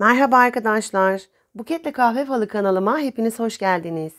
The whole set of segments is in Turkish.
Merhaba arkadaşlar. Buketle Kahve Falı kanalıma hepiniz hoş geldiniz.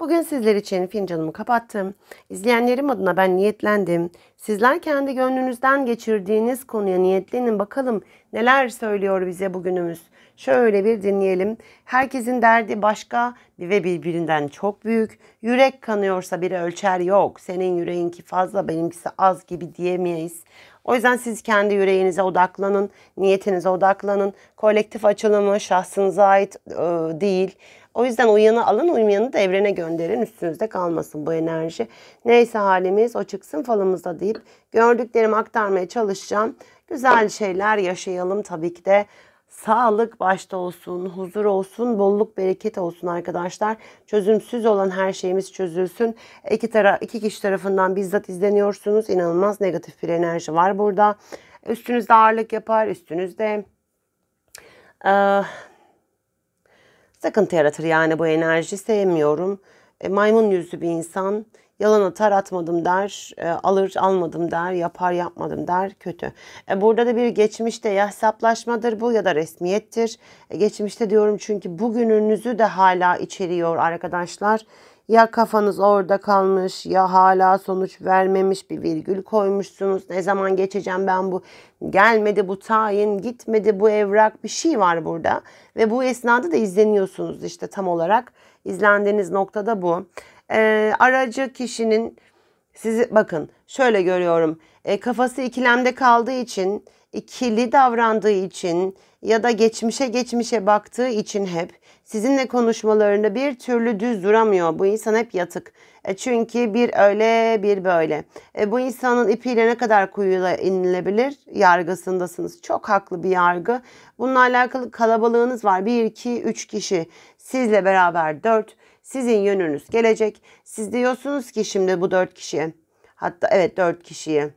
Bugün sizler için fincanımı kapattım. İzleyenlerim adına ben niyetlendim. Sizler kendi gönlünüzden geçirdiğiniz konuya niyetlenin bakalım neler söylüyor bize bugünümüz. Şöyle bir dinleyelim. Herkesin derdi başka ve birbirinden çok büyük. Yürek kanıyorsa bir ölçer yok. Senin yüreğinki fazla benimkisi az gibi diyemeyiz. O yüzden siz kendi yüreğinize odaklanın, niyetinize odaklanın. Kolektif açılımı şahsınıza ait e, değil. O yüzden uyanı alın, uymayanı da evrene gönderin. Üstünüzde kalmasın bu enerji. Neyse halimiz o çıksın falımızda deyip gördüklerimi aktarmaya çalışacağım. Güzel şeyler yaşayalım tabii ki de sağlık başta olsun, huzur olsun, bolluk bereket olsun arkadaşlar. Çözümsüz olan her şeyimiz çözülsün. İki, taraf iki kişi tarafından bizzat izleniyorsunuz. İnanılmaz negatif bir enerji var burada. Üstünüzde ağırlık yapar, üstünüzde e, ah, sıkıntı yaratır yani bu enerji sevmiyorum. E, maymun yüzlü bir insan. Yalan atar atmadım der, e, alır almadım der, yapar yapmadım der kötü. E, burada da bir geçmişte ya hesaplaşmadır bu ya da resmiyettir. E, geçmişte diyorum çünkü bugününüzü de hala içeriyor arkadaşlar. Ya kafanız orada kalmış ya hala sonuç vermemiş bir virgül koymuşsunuz. Ne zaman geçeceğim ben bu gelmedi bu tayin gitmedi bu evrak bir şey var burada. Ve bu esnada da izleniyorsunuz işte tam olarak. İzlendiğiniz noktada bu e, aracı kişinin sizi bakın şöyle görüyorum e, kafası ikilemde kaldığı için ikili davrandığı için ya da geçmişe geçmişe baktığı için hep sizinle konuşmalarını bir türlü düz duramıyor. Bu insan hep yatık. E çünkü bir öyle bir böyle. E bu insanın ipiyle ne kadar kuyuya inilebilir yargısındasınız. Çok haklı bir yargı. Bununla alakalı kalabalığınız var. 1, 2, 3 kişi. Sizle beraber 4. Sizin yönünüz gelecek. Siz diyorsunuz ki şimdi bu dört kişiye. Hatta evet dört kişiyi,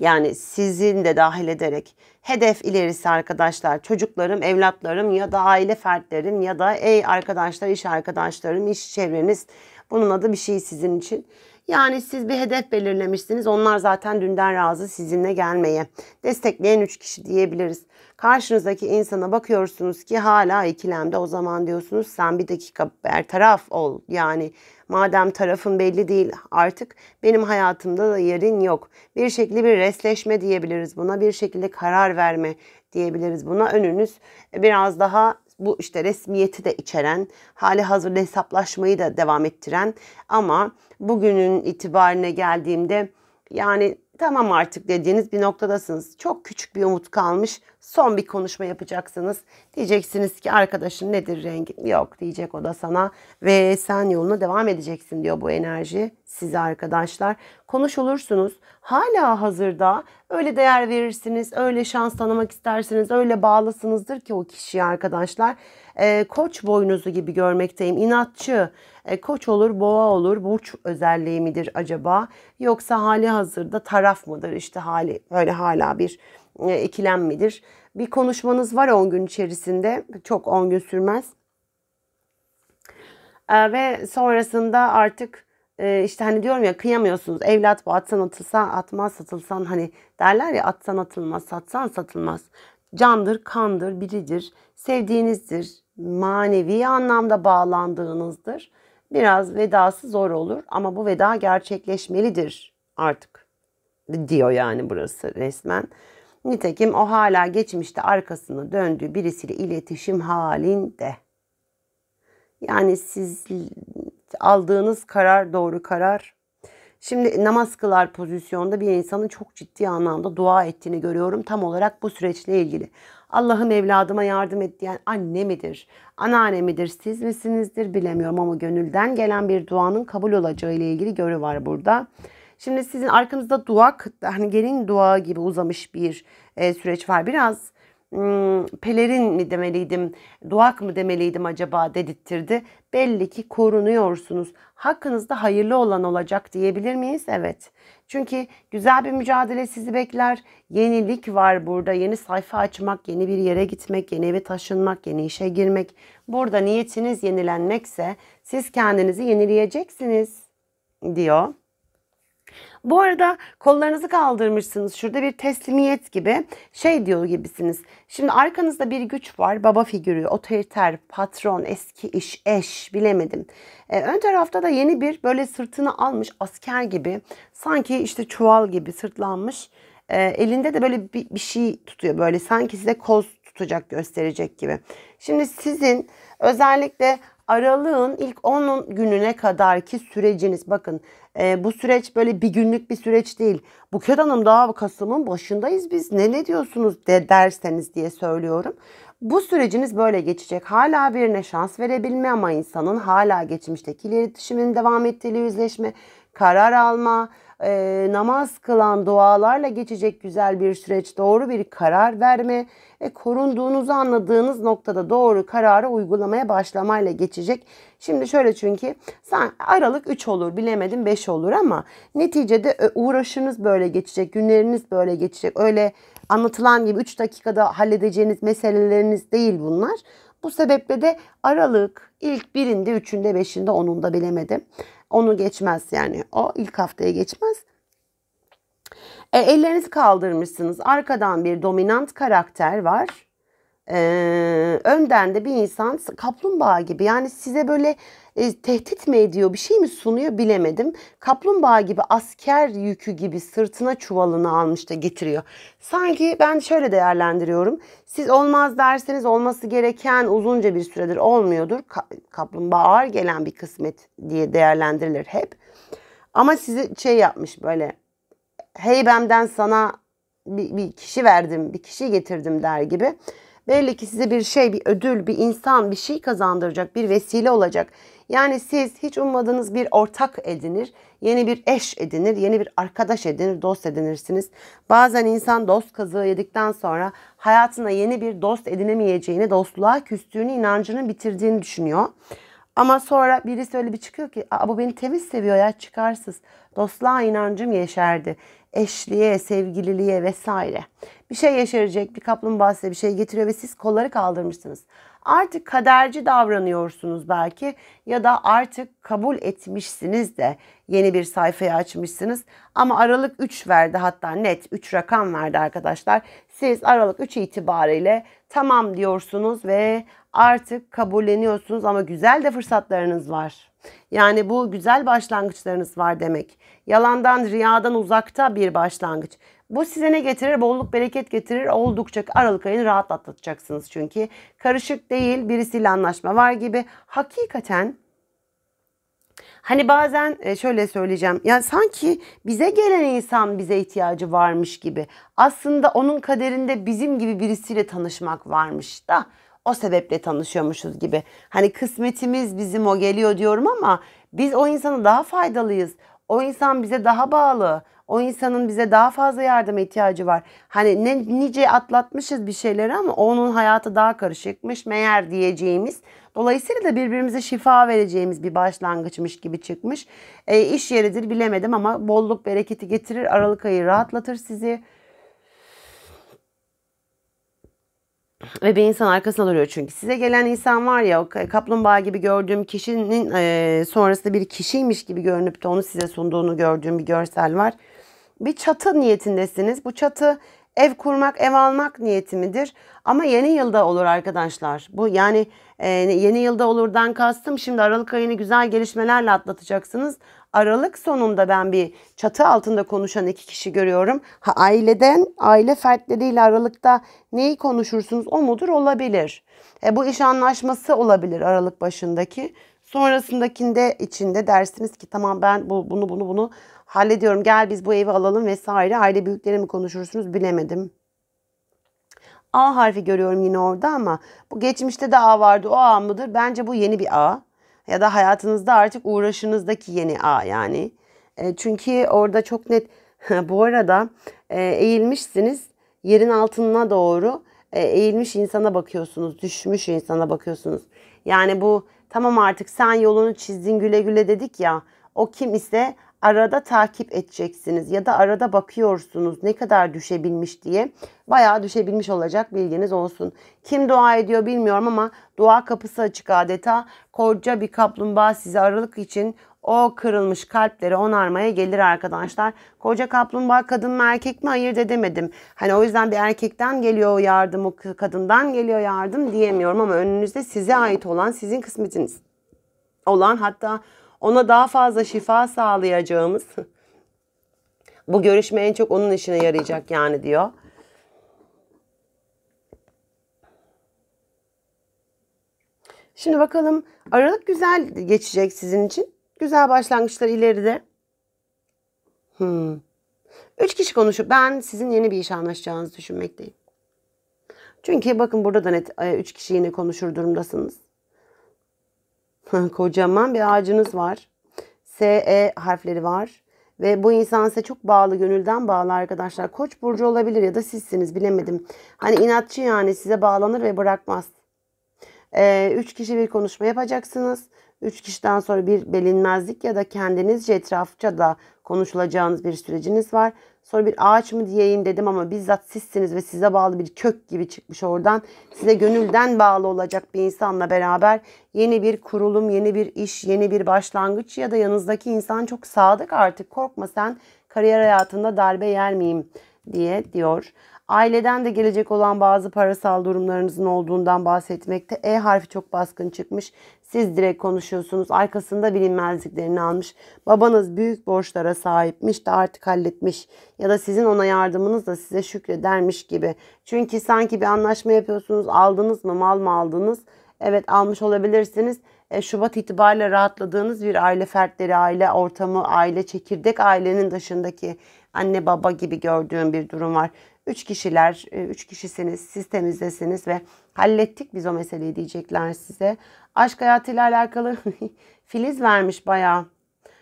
Yani sizin de dahil ederek hedef ilerisi arkadaşlar çocuklarım, evlatlarım ya da aile fertlerim ya da ey arkadaşlar, iş arkadaşlarım, iş çevreniz bunun adı bir şey sizin için. Yani siz bir hedef belirlemişsiniz. Onlar zaten dünden razı sizinle gelmeye. Destekleyen 3 kişi diyebiliriz. Karşınızdaki insana bakıyorsunuz ki hala ikilemde o zaman diyorsunuz sen bir dakika taraf ol. Yani madem tarafın belli değil artık benim hayatımda da yerin yok. Bir şekilde bir resleşme diyebiliriz buna bir şekilde karar verme diyebiliriz buna önünüz biraz daha bu işte resmiyeti de içeren, hali hazırda hesaplaşmayı da devam ettiren ama bugünün itibarına geldiğimde yani tamam artık dediğiniz bir noktadasınız. Çok küçük bir umut kalmış. Son bir konuşma yapacaksınız. Diyeceksiniz ki arkadaşın nedir rengin? Yok diyecek o da sana ve sen yoluna devam edeceksin diyor bu enerji size arkadaşlar. konuş olursunuz Hala hazırda öyle değer verirsiniz, öyle şans tanımak istersiniz, öyle bağlısınızdır ki o kişiyi arkadaşlar. E, koç boynuzu gibi görmekteyim. İnatçı. E, koç olur, boğa olur. Burç özelliği midir acaba? Yoksa hali hazırda taraf mıdır? İşte hali öyle hala bir e, ikilem midir? Bir konuşmanız var 10 gün içerisinde. Çok 10 gün sürmez. E, ve sonrasında artık e, işte hani diyorum ya kıyamıyorsunuz. Evlat bu atsan atılsa atmaz satılsan hani derler ya atsan atılmaz satsan satılmaz. Candır, kandır, biridir, sevdiğinizdir, manevi anlamda bağlandığınızdır. Biraz vedası zor olur ama bu veda gerçekleşmelidir artık diyor yani burası resmen. Nitekim o hala geçmişte arkasını döndüğü birisiyle iletişim halinde. Yani siz aldığınız karar doğru karar. Şimdi namaz kılar pozisyonda bir insanın çok ciddi anlamda dua ettiğini görüyorum. Tam olarak bu süreçle ilgili. Allah'ım evladıma yardım et diyen anne midir? Anneanne midir? Siz misinizdir? Bilemiyorum ama gönülden gelen bir duanın kabul olacağı ile ilgili görü var burada. Şimdi sizin arkanızda duak, hani gelin dua gibi uzamış bir e, süreç var. Biraz pelerin mi demeliydim, duak mı demeliydim acaba dedirtirdi. Belli ki korunuyorsunuz. Hakkınızda hayırlı olan olacak diyebilir miyiz? Evet. Çünkü güzel bir mücadele sizi bekler. Yenilik var burada. Yeni sayfa açmak, yeni bir yere gitmek, yeni eve taşınmak, yeni işe girmek. Burada niyetiniz yenilenmekse siz kendinizi yenileyeceksiniz diyor. Bu arada kollarınızı kaldırmışsınız. Şurada bir teslimiyet gibi şey diyor gibisiniz. Şimdi arkanızda bir güç var. Baba figürü, otoriter, patron, eski iş, eş bilemedim. Ee, ön tarafta da yeni bir böyle sırtını almış asker gibi. Sanki işte çuval gibi sırtlanmış. Ee, elinde de böyle bir, bir şey tutuyor. Böyle sanki size koz tutacak gösterecek gibi. Şimdi sizin özellikle Aralığın ilk 10 gününe kadarki süreciniz bakın e, bu süreç böyle bir günlük bir süreç değil. Buket Hanım daha Kasım'ın başındayız biz ne ne diyorsunuz de derseniz diye söylüyorum. Bu süreciniz böyle geçecek. Hala birine şans verebilme ama insanın hala geçmişteki iletişimin devam ettiği yüzleşme, karar alma, e, namaz kılan dualarla geçecek güzel bir süreç, doğru bir karar verme ve korunduğunuzu anladığınız noktada doğru kararı uygulamaya başlamayla geçecek. Şimdi şöyle çünkü sen Aralık 3 olur bilemedim 5 olur ama neticede e, uğraşınız böyle geçecek, günleriniz böyle geçecek. Öyle anlatılan gibi 3 dakikada halledeceğiniz meseleleriniz değil bunlar. Bu sebeple de Aralık ilk birinde, üçünde, beşinde, onunda bilemedim. Onu geçmez yani. O ilk haftaya geçmez. E, ellerinizi kaldırmışsınız. Arkadan bir dominant karakter var. E, önden de bir insan kaplumbağa gibi. Yani size böyle e, tehdit mi ediyor, bir şey mi sunuyor bilemedim. Kaplumbağa gibi asker yükü gibi sırtına çuvalını almış da getiriyor. Sanki ben şöyle değerlendiriyorum. Siz olmaz derseniz olması gereken uzunca bir süredir olmuyordur. Ka kaplumbağa ağır gelen bir kısmet diye değerlendirilir hep. Ama sizi şey yapmış böyle heybemden sana bir, bir kişi verdim, bir kişi getirdim der gibi Belli ki size bir şey, bir ödül, bir insan, bir şey kazandıracak, bir vesile olacak. Yani siz hiç ummadığınız bir ortak edinir, yeni bir eş edinir, yeni bir arkadaş edinir, dost edinirsiniz. Bazen insan dost kazığı yedikten sonra hayatına yeni bir dost edinemeyeceğini, dostluğa küstüğünü, inancını bitirdiğini düşünüyor. Ama sonra birisi öyle bir çıkıyor ki Aa, bu beni temiz seviyor ya çıkarsız. Dostluğa inancım yeşerdi. Eşliğe, sevgililiğe vesaire. Bir şey yeşerecek bir kaplumbağa size bir şey getiriyor ve siz kolları kaldırmışsınız. Artık kaderci davranıyorsunuz belki ya da artık kabul etmişsiniz de yeni bir sayfayı açmışsınız. Ama Aralık 3 verdi hatta net 3 rakam verdi arkadaşlar. Siz Aralık 3 itibariyle tamam diyorsunuz ve artık kabulleniyorsunuz ama güzel de fırsatlarınız var. Yani bu güzel başlangıçlarınız var demek. Yalandan, riyadan uzakta bir başlangıç. Bu size ne getirir? Bolluk bereket getirir. Oldukça Aralık ayını rahat atlatacaksınız çünkü. Karışık değil birisiyle anlaşma var gibi. Hakikaten Hani bazen e, şöyle söyleyeceğim. Yani sanki bize gelen insan bize ihtiyacı varmış gibi. Aslında onun kaderinde bizim gibi birisiyle tanışmak varmış da o sebeple tanışıyormuşuz gibi. Hani kısmetimiz bizim o geliyor diyorum ama biz o insana daha faydalıyız. O insan bize daha bağlı. O insanın bize daha fazla yardım ihtiyacı var. Hani ne, nice atlatmışız bir şeyleri ama onun hayatı daha karışıkmış meğer diyeceğimiz. Dolayısıyla da birbirimize şifa vereceğimiz bir başlangıçmış gibi çıkmış. E, iş yeridir bilemedim ama bolluk bereketi getirir. Aralık ayı rahatlatır sizi. ve bir insan arkasına duruyor çünkü. Size gelen insan var ya kaplumbağa gibi gördüğüm kişinin e, sonrasında bir kişiymiş gibi görünüp de onu size sunduğunu gördüğüm bir görsel var. Bir çatı niyetindesiniz. Bu çatı ev kurmak, ev almak niyeti midir? Ama yeni yılda olur arkadaşlar. Bu yani e, yeni yılda olurdan kastım şimdi Aralık ayını güzel gelişmelerle atlatacaksınız. Aralık sonunda ben bir çatı altında konuşan iki kişi görüyorum. Ha, aileden, aile fertleriyle aralıkta neyi konuşursunuz o mudur olabilir. E, bu iş anlaşması olabilir aralık başındaki. Sonrasındakinde içinde dersiniz ki tamam ben bu, bunu bunu bunu hallediyorum. Gel biz bu evi alalım vesaire. Aile büyükleri mi konuşursunuz bilemedim. A harfi görüyorum yine orada ama bu geçmişte de A vardı. O A mıdır? Bence bu yeni bir A ya da hayatınızda artık uğraşınızdaki yeni A yani. E, çünkü orada çok net bu arada e, eğilmişsiniz yerin altına doğru e, eğilmiş insana bakıyorsunuz, düşmüş insana bakıyorsunuz. Yani bu tamam artık sen yolunu çizdin güle güle dedik ya o kim ise arada takip edeceksiniz ya da arada bakıyorsunuz ne kadar düşebilmiş diye. Bayağı düşebilmiş olacak bilginiz olsun. Kim dua ediyor bilmiyorum ama dua kapısı açık adeta. Koca bir kaplumbağa size aralık için o kırılmış kalpleri onarmaya gelir arkadaşlar. Koca kaplumbağa kadın mı erkek mi ayırt edemedim. Hani o yüzden bir erkekten geliyor o yardım, o kadından geliyor yardım diyemiyorum ama önünüzde size ait olan, sizin kısmetiniz olan hatta ona daha fazla şifa sağlayacağımız bu görüşme en çok onun işine yarayacak yani diyor. Şimdi bakalım Aralık güzel geçecek sizin için. Güzel başlangıçlar ileride. Hmm. Üç kişi konuşup ben sizin yeni bir iş anlaşacağınızı düşünmekteyim. Çünkü bakın burada da net e, üç kişi yine konuşur durumdasınız. Kocaman bir ağacınız var. S, E harfleri var. Ve bu insan size çok bağlı, gönülden bağlı arkadaşlar. Koç burcu olabilir ya da sizsiniz bilemedim. Hani inatçı yani size bağlanır ve bırakmaz. Ee, üç kişi bir konuşma yapacaksınız. Üç kişiden sonra bir belinmezlik ya da kendinizce etrafça da konuşulacağınız bir süreciniz var. Sonra bir ağaç mı diyeyim dedim ama bizzat sizsiniz ve size bağlı bir kök gibi çıkmış oradan. Size gönülden bağlı olacak bir insanla beraber yeni bir kurulum, yeni bir iş, yeni bir başlangıç ya da yanınızdaki insan çok sadık artık korkma sen kariyer hayatında darbe yer miyim diye diyor. Aileden de gelecek olan bazı parasal durumlarınızın olduğundan bahsetmekte. E harfi çok baskın çıkmış. Siz direkt konuşuyorsunuz. Arkasında bilinmezliklerini almış. Babanız büyük borçlara sahipmiş de artık halletmiş. Ya da sizin ona yardımınızla size şükredermiş gibi. Çünkü sanki bir anlaşma yapıyorsunuz. Aldınız mı mal mı aldınız? Evet almış olabilirsiniz. E, Şubat itibariyle rahatladığınız bir aile fertleri, aile ortamı, aile çekirdek ailenin dışındaki anne baba gibi gördüğüm bir durum var. Üç kişiler, e, üç kişisiniz, siz temizdesiniz ve hallettik biz o meseleyi diyecekler size. Aşk hayatıyla alakalı filiz vermiş bayağı.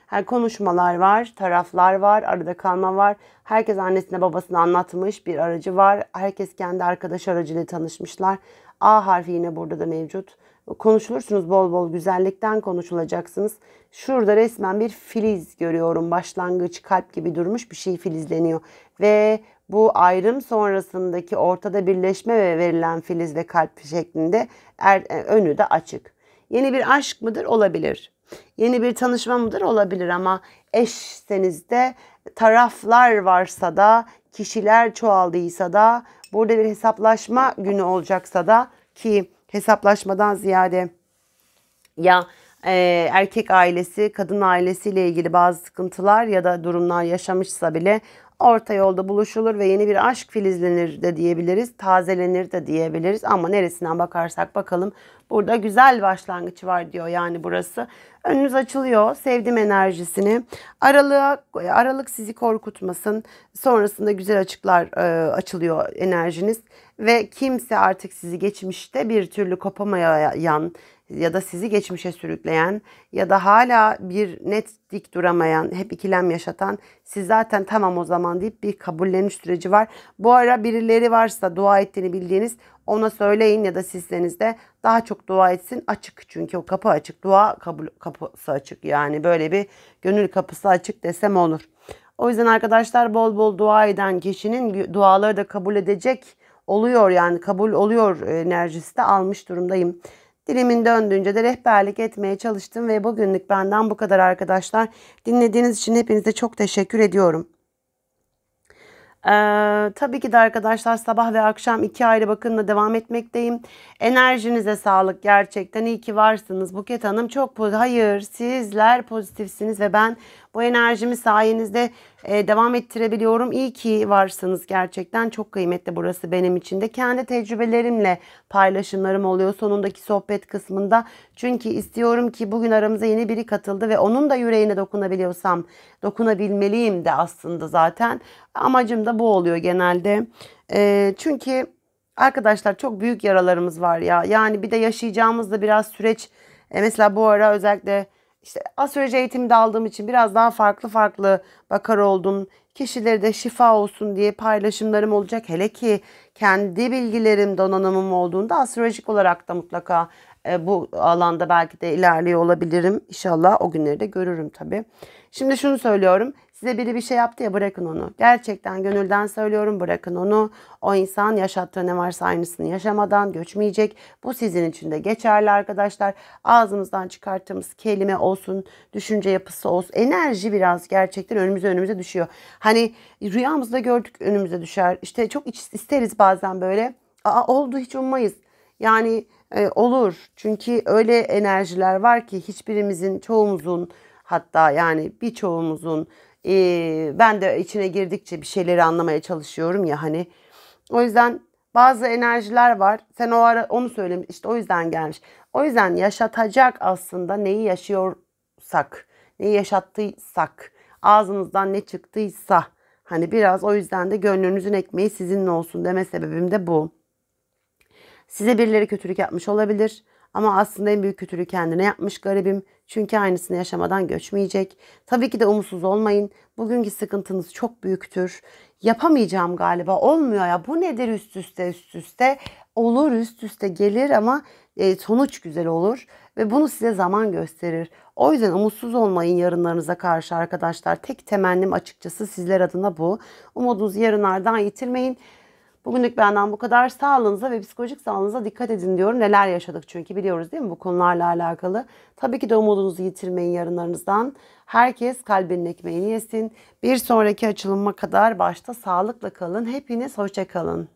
Her konuşmalar var, taraflar var, arada kalma var. Herkes annesine babasına anlatmış bir aracı var. Herkes kendi arkadaş aracıyla tanışmışlar. A harfi yine burada da mevcut. Konuşulursunuz bol bol güzellikten konuşulacaksınız. Şurada resmen bir filiz görüyorum. Başlangıç kalp gibi durmuş bir şey filizleniyor. Ve bu ayrım sonrasındaki ortada birleşme ve verilen filizle kalp şeklinde er, e, önü de açık. Yeni bir aşk mıdır? Olabilir. Yeni bir tanışma mıdır? Olabilir ama eşseniz de taraflar varsa da kişiler çoğaldıysa da burada bir hesaplaşma günü olacaksa da ki hesaplaşmadan ziyade ya e, erkek ailesi kadın ailesiyle ilgili bazı sıkıntılar ya da durumlar yaşamışsa bile Orta yolda buluşulur ve yeni bir aşk filizlenir de diyebiliriz, tazelenir de diyebiliriz. Ama neresinden bakarsak bakalım burada güzel başlangıç var diyor yani burası. Önünüz açılıyor, sevdim enerjisini. Aralık aralık sizi korkutmasın. Sonrasında güzel açıklar e, açılıyor enerjiniz. Ve kimse artık sizi geçmişte bir türlü kopamayan, ya da sizi geçmişe sürükleyen ya da hala bir net dik duramayan, hep ikilem yaşatan siz zaten tamam o zaman deyip bir kabulleniş süreci var. Bu ara birileri varsa dua ettiğini bildiğiniz ona söyleyin ya da sizseniz de daha çok dua etsin. Açık çünkü o kapı açık. Dua kabul, kapısı açık. Yani böyle bir gönül kapısı açık desem olur. O yüzden arkadaşlar bol bol dua eden kişinin duaları da kabul edecek oluyor yani kabul oluyor e, enerjisi de almış durumdayım. Dilimin döndüğünce de rehberlik etmeye çalıştım ve bugünlük benden bu kadar arkadaşlar. Dinlediğiniz için hepinize çok teşekkür ediyorum. Ee, tabii ki de arkadaşlar sabah ve akşam iki ayrı bakımla devam etmekteyim. Enerjinize sağlık gerçekten. iyi ki varsınız. Buket Hanım çok pozitif. Hayır sizler pozitifsiniz ve ben bu enerjimi sayenizde e, devam ettirebiliyorum. İyi ki varsınız gerçekten. Çok kıymetli burası benim için de. Kendi tecrübelerimle paylaşımlarım oluyor sonundaki sohbet kısmında. Çünkü istiyorum ki bugün aramıza yeni biri katıldı ve onun da yüreğine dokunabiliyorsam dokunabilmeliyim de aslında zaten. Amacım da bu oluyor genelde. E, çünkü arkadaşlar çok büyük yaralarımız var ya. Yani bir de yaşayacağımız da biraz süreç. E, mesela bu ara özellikle işte az sürece eğitimde aldığım için biraz daha farklı farklı bakar oldum. Kişileri de şifa olsun diye paylaşımlarım olacak. Hele ki kendi bilgilerim, donanımım olduğunda astrolojik olarak da mutlaka e, bu alanda belki de ilerliyor olabilirim. İnşallah o günleri de görürüm tabii. Şimdi şunu söylüyorum. Size biri bir şey yaptı ya bırakın onu. Gerçekten gönülden söylüyorum bırakın onu. O insan yaşattığı ne varsa aynısını yaşamadan göçmeyecek. Bu sizin için de geçerli arkadaşlar. Ağzımızdan çıkarttığımız kelime olsun, düşünce yapısı olsun. Enerji biraz gerçekten önümüze önümüze düşüyor. Hani rüyamızda gördük önümüze düşer. İşte çok isteriz bazen böyle. Aa oldu hiç ummayız. Yani e, olur. Çünkü öyle enerjiler var ki hiçbirimizin, çoğumuzun hatta yani birçoğumuzun ee, ben de içine girdikçe bir şeyleri anlamaya çalışıyorum ya hani. O yüzden bazı enerjiler var. Sen o ara onu söylemiş. İşte o yüzden gelmiş. O yüzden yaşatacak aslında neyi yaşıyorsak, neyi yaşattıysak, ağzınızdan ne çıktıysa hani biraz o yüzden de gönlünüzün ekmeği sizinle olsun deme sebebim de bu. Size birileri kötülük yapmış olabilir ama aslında en büyük kötülüğü kendine yapmış garibim. Çünkü aynısını yaşamadan göçmeyecek. Tabii ki de umutsuz olmayın. Bugünkü sıkıntınız çok büyüktür. Yapamayacağım galiba olmuyor ya bu nedir üst üste üst üste olur üst üste gelir ama e, sonuç güzel olur ve bunu size zaman gösterir. O yüzden umutsuz olmayın yarınlarınıza karşı arkadaşlar. Tek temennim açıkçası sizler adına bu. Umudunuzu yarınlardan yitirmeyin. Bugünlük benden bu kadar. Sağlığınıza ve psikolojik sağlığınıza dikkat edin diyorum. Neler yaşadık çünkü biliyoruz değil mi bu konularla alakalı. Tabii ki de umudunuzu yitirmeyin yarınlarınızdan. Herkes kalbinin ekmeğini yesin. Bir sonraki açılıma kadar başta sağlıkla kalın. Hepiniz hoşça kalın.